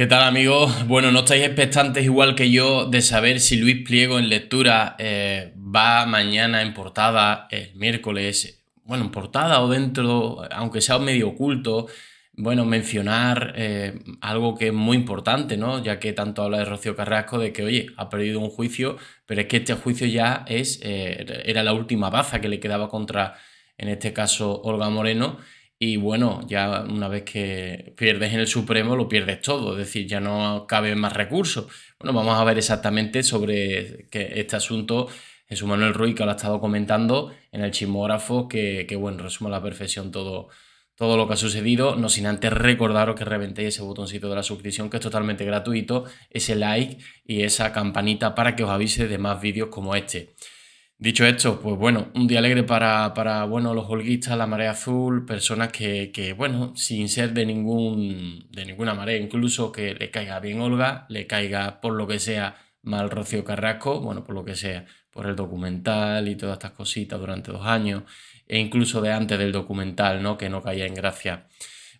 ¿Qué tal amigos? Bueno, no estáis expectantes igual que yo de saber si Luis Pliego en lectura eh, va mañana en portada, el miércoles, bueno, en portada o dentro, aunque sea medio oculto, bueno, mencionar eh, algo que es muy importante, ¿no? Ya que tanto habla de Rocío Carrasco de que, oye, ha perdido un juicio, pero es que este juicio ya es, eh, era la última baza que le quedaba contra, en este caso, Olga Moreno. Y bueno, ya una vez que pierdes en el Supremo, lo pierdes todo, es decir, ya no cabe más recursos. Bueno, vamos a ver exactamente sobre que este asunto Jesús Manuel Ruiz, que lo ha estado comentando en el chismógrafo, que, bueno, resume a la perfección todo, todo lo que ha sucedido. No sin antes recordaros que reventéis ese botoncito de la suscripción, que es totalmente gratuito, ese like y esa campanita para que os avise de más vídeos como este. Dicho esto, pues bueno, un día alegre para, bueno, los holguistas, la marea azul, personas que, bueno, sin ser de, ningún, de ninguna marea, incluso que le caiga bien Olga, le caiga por lo que sea mal Rocío Carrasco, bueno, por lo que sea, por el documental y todas estas cositas durante dos años, e incluso de antes del documental, ¿no? Que no caía en gracia.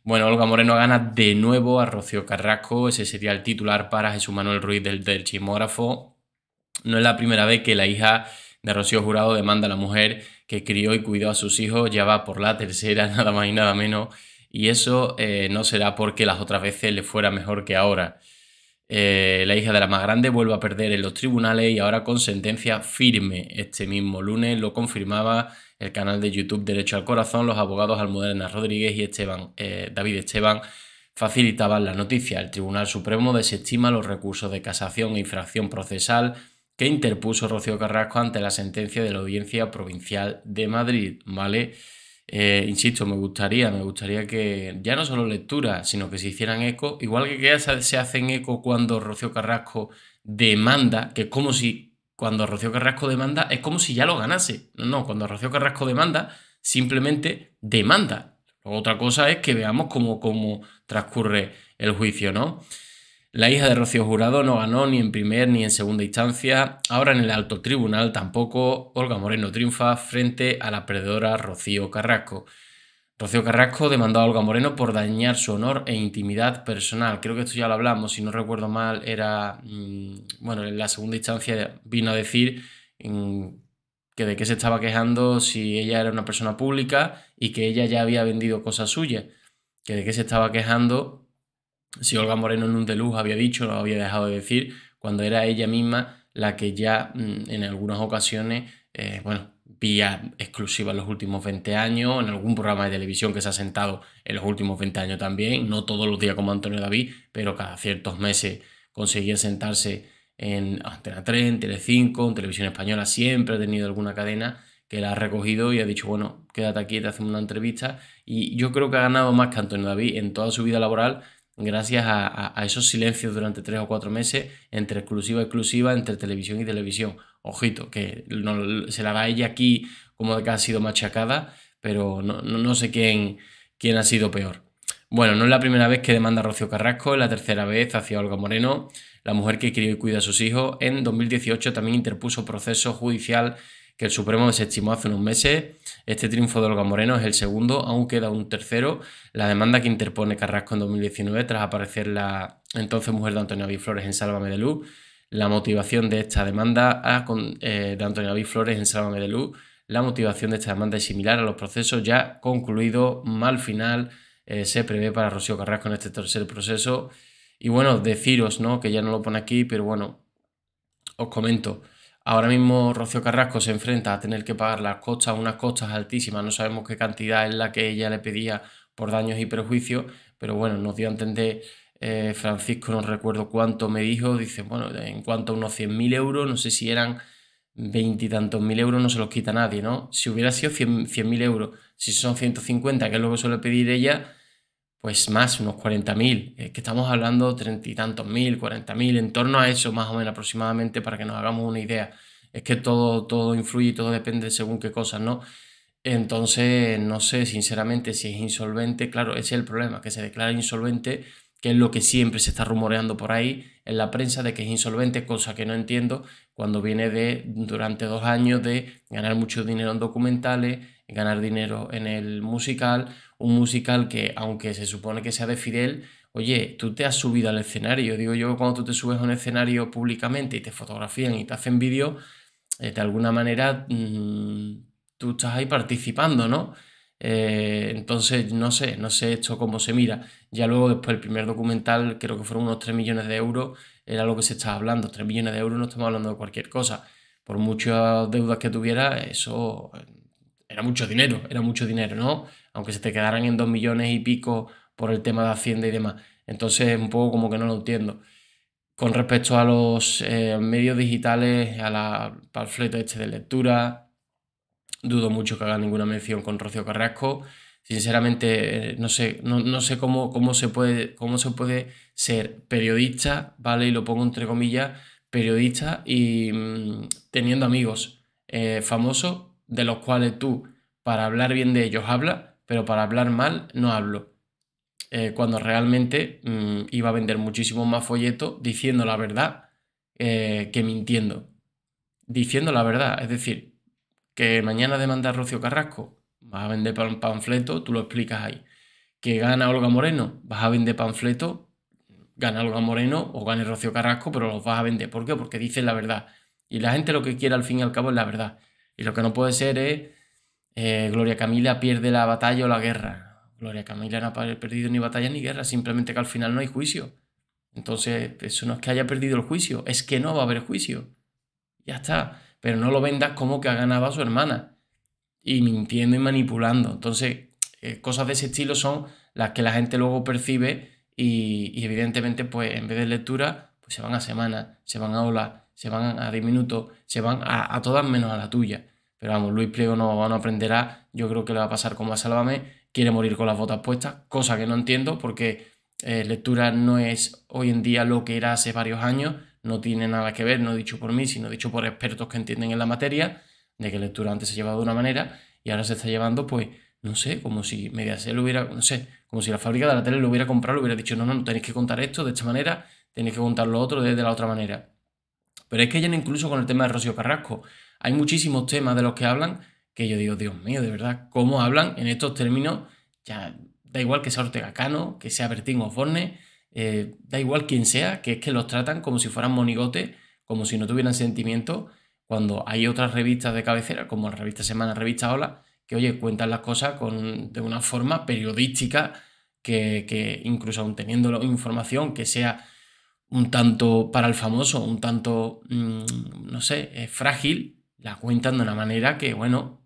Bueno, Olga Moreno gana de nuevo a Rocío Carrasco, ese sería el titular para Jesús Manuel Ruiz del, del chismógrafo. No es la primera vez que la hija de Rocío Jurado demanda a la mujer que crió y cuidó a sus hijos, ya va por la tercera, nada más y nada menos, y eso eh, no será porque las otras veces le fuera mejor que ahora. Eh, la hija de la más grande vuelve a perder en los tribunales y ahora con sentencia firme. Este mismo lunes lo confirmaba el canal de YouTube Derecho al Corazón, los abogados Almudena Rodríguez y Esteban, eh, David Esteban facilitaban la noticia. El Tribunal Supremo desestima los recursos de casación e infracción procesal que interpuso Rocío Carrasco ante la sentencia de la Audiencia Provincial de Madrid, ¿vale? Eh, insisto, me gustaría, me gustaría que ya no solo lectura, sino que se hicieran eco, igual que se hacen eco cuando Rocío Carrasco demanda, que es como si cuando Rocío Carrasco demanda, es como si ya lo ganase. No, cuando Rocío Carrasco demanda, simplemente demanda. Otra cosa es que veamos cómo, cómo transcurre el juicio, ¿no? La hija de Rocío Jurado no ganó ni en primer ni en segunda instancia. Ahora en el alto tribunal tampoco. Olga Moreno triunfa frente a la perdedora Rocío Carrasco. Rocío Carrasco demandó a Olga Moreno por dañar su honor e intimidad personal. Creo que esto ya lo hablamos, si no recuerdo mal, era. Mm, bueno, en la segunda instancia vino a decir mm, que de qué se estaba quejando si ella era una persona pública y que ella ya había vendido cosas suyas. Que de qué se estaba quejando si Olga Moreno en un luz había dicho, lo había dejado de decir, cuando era ella misma la que ya mm, en algunas ocasiones, eh, bueno, vía exclusiva en los últimos 20 años, en algún programa de televisión que se ha sentado en los últimos 20 años también, no todos los días como Antonio David, pero cada ciertos meses conseguía sentarse en Antena 3, en Tele5, en Televisión Española, siempre ha tenido alguna cadena que la ha recogido y ha dicho, bueno, quédate aquí, te hacemos una entrevista. Y yo creo que ha ganado más que Antonio David en toda su vida laboral gracias a, esos silencios durante tres o cuatro meses entre exclusiva y exclusiva, entre televisión y televisión. Ojito, que se la a ella aquí como de que ha sido machacada, pero no, sé quién, quién ha sido peor. Bueno, no es la primera vez que demanda a Rocío Carrasco, es la tercera vez hacia Olga Moreno, la mujer que crió y cuida a sus hijos. En 2018 también interpuso proceso judicial que el Supremo desestimó hace unos meses. Este triunfo de Olga Moreno es el segundo, aún queda un tercero, la demanda que interpone Carrasco en 2019 tras aparecer la entonces mujer de Antonio Flores en Sálvame de Luz. La motivación de esta demanda eh, de Antonio Flores en Sálvame de Luz. La motivación de esta demanda es similar a los procesos ya concluidos. Mal final eh, se prevé para Rocío Carrasco en este tercer proceso. Y bueno, deciros, ¿no? Que ya no lo pone aquí, pero bueno, os comento. Ahora mismo Rocío Carrasco se enfrenta a tener que pagar las costas, unas costas altísimas, no sabemos qué cantidad es la que ella le pedía por daños y perjuicios, pero bueno, nos dio a entender eh, Francisco, no recuerdo cuánto me dijo, dice, bueno, en cuanto a unos 100.000 euros, no sé si eran veintitantos mil euros, no se los quita nadie, ¿no? Si hubiera sido 100.000 euros, si son 150, que es lo que suele pedir ella, pues más, unos 40.000, es eh, que estamos hablando treinta y tantos mil, mil en torno a eso más o menos aproximadamente para que nos hagamos una idea. Es que todo, todo influye y todo depende según qué cosas, ¿no? Entonces, no sé sinceramente si es insolvente, claro, ese es el problema, que se declara insolvente, que es lo que siempre se está rumoreando por ahí en la prensa de que es insolvente, cosa que no entiendo cuando viene de durante dos años de ganar mucho dinero en documentales, ganar dinero en el musical, un musical que aunque se supone que sea de Fidel, oye, tú te has subido al escenario, digo yo, cuando tú te subes a un escenario públicamente y te fotografían y te hacen vídeo, eh, de alguna manera mm, tú estás ahí participando, ¿no? Eh, entonces, no sé, no sé esto cómo se mira. Ya luego, después, el primer documental, creo que fueron unos 3 millones de euros, era lo que se estaba hablando. 3 millones de euros no estamos hablando de cualquier cosa. Por muchas deudas que tuviera, eso eh, era mucho dinero, era mucho dinero, ¿no? Aunque se te quedaran en dos millones y pico por el tema de Hacienda y demás. Entonces, un poco como que no lo entiendo. Con respecto a los eh, medios digitales, a la panfleto este de lectura, dudo mucho que haga ninguna mención con Rocío Carrasco. Sinceramente, eh, no sé, no, sé cómo, cómo, se puede, cómo se puede ser periodista, ¿vale? Y lo pongo entre comillas, periodista y mm, teniendo amigos eh, famosos de los cuales tú, para hablar bien de ellos, hablas, pero para hablar mal no hablo. Eh, cuando realmente mm, iba a vender muchísimo más folleto diciendo la verdad eh, que mintiendo. Diciendo la verdad, es decir, que mañana demanda a Carrasco, vas a vender panfleto, tú lo explicas ahí. Que gana Olga Moreno, vas a vender panfleto, gana Olga Moreno o gane Rocio Carrasco, pero los vas a vender. ¿Por qué? Porque dicen la verdad. Y la gente lo que quiere al fin y al cabo es la verdad. Y lo que no puede ser es eh, Gloria Camila pierde la batalla o la guerra. Gloria Camila no ha perdido ni batalla ni guerra, simplemente que al final no hay juicio. Entonces, pues, eso no es que haya perdido el juicio, es que no va a haber juicio. Ya está. Pero no lo vendas como que ha ganado a su hermana. Y mintiendo y manipulando. Entonces, eh, cosas de ese estilo son las que la gente luego percibe y, evidentemente, pues en vez de lectura, pues se van a semanas, se van a olas, se van a diminuto se van a todas menos a la tuya. Pero vamos, Luis Pliego no, aprenderá. Yo creo que le va a pasar como a Salvame, Quiere morir con las botas puestas, cosa que no entiendo porque eh, lectura no es hoy en día lo que era hace varios años. No tiene nada que ver, no dicho por mí, sino dicho por expertos que entienden en la materia, de que lectura antes se llevaba de una manera y ahora se está llevando, pues, no sé, como si Mediaset lo hubiera, no sé, como si la fábrica de la tele lo hubiera comprado, lo hubiera dicho, no, no, no tenéis que contar esto de esta manera, tenéis que contar lo otro de, la otra manera. Pero es que ya incluso con el tema de Rocío Carrasco, hay muchísimos temas de los que hablan que yo digo, Dios mío, de verdad, ¿cómo hablan en estos términos? Ya da igual que sea Ortega Cano, que sea Bertín Osborne, eh, da igual quien sea, que es que los tratan como si fueran monigotes, como si no tuvieran sentimiento, cuando hay otras revistas de cabecera, como la revista Semana, revista Hola, que oye, cuentan las cosas de una forma periodística, que, incluso aún teniendo la información que sea un tanto para el famoso, un tanto, mm, no sé, eh, frágil, la cuentan de una manera que, bueno,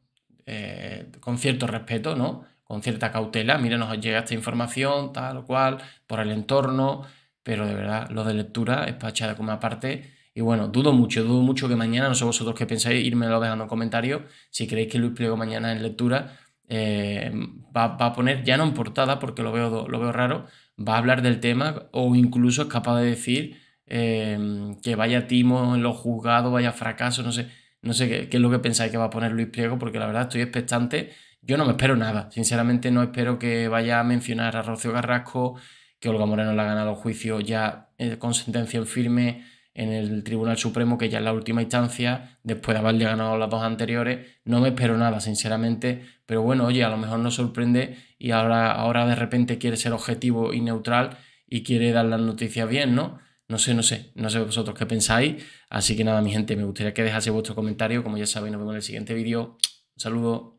eh, con cierto respeto, ¿no? Con cierta cautela, mira, nos llega esta información, tal o cual, por el entorno, pero de verdad, lo de lectura es pachada como aparte. Y bueno, dudo mucho, dudo mucho que mañana, no sé vosotros qué pensáis, irme dejando en comentarios, si creéis que Luis Pliego mañana en lectura eh, va, a poner, ya no en portada, porque lo veo, lo veo raro, va a hablar del tema o incluso es capaz de decir eh, que vaya timo en los juzgados, vaya fracaso, no sé no sé qué, es lo que pensáis que va a poner Luis Priego, porque la verdad estoy expectante. Yo no me espero nada. Sinceramente, no espero que vaya a mencionar a Rocío Carrasco, que Olga Moreno le ha ganado el juicio ya eh, con sentencia en firme en el Tribunal Supremo, que ya es la última instancia, después de haberle ganado las dos anteriores, no me espero nada, sinceramente, pero bueno, oye, a lo mejor nos sorprende y ahora, ahora de repente quiere ser objetivo y neutral y quiere dar las noticias bien, ¿no? No sé, no sé, no sé vosotros qué pensáis. Así que nada, mi gente, me gustaría que dejase vuestro comentario. Como ya sabéis, nos vemos en el siguiente vídeo. Un saludo.